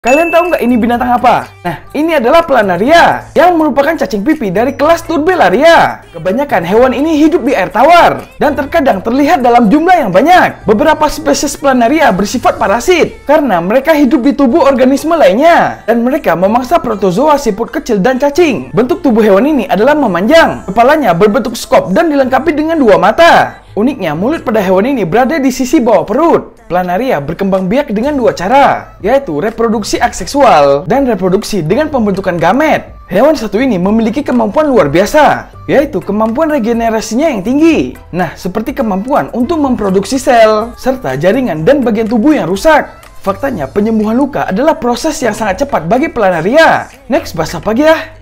Kalian tahu nggak ini binatang apa? Nah, ini adalah planaria yang merupakan cacing pipi dari kelas Turbellaria. Kebanyakan hewan ini hidup di air tawar dan terkadang terlihat dalam jumlah yang banyak. Beberapa spesies planaria bersifat parasit karena mereka hidup di tubuh organisme lainnya dan mereka memangsa protozoa siput kecil dan cacing. Bentuk tubuh hewan ini adalah memanjang, kepalanya berbentuk skop dan dilengkapi dengan dua mata. Uniknya, mulut pada hewan ini berada di sisi bawah perut planaria berkembang biak dengan dua cara, yaitu reproduksi aseksual dan reproduksi dengan pembentukan gamet. Hewan satu ini memiliki kemampuan luar biasa, yaitu kemampuan regenerasinya yang tinggi. Nah, seperti kemampuan untuk memproduksi sel, serta jaringan dan bagian tubuh yang rusak. Faktanya, penyembuhan luka adalah proses yang sangat cepat bagi planaria. Next, bahasa pagi ya.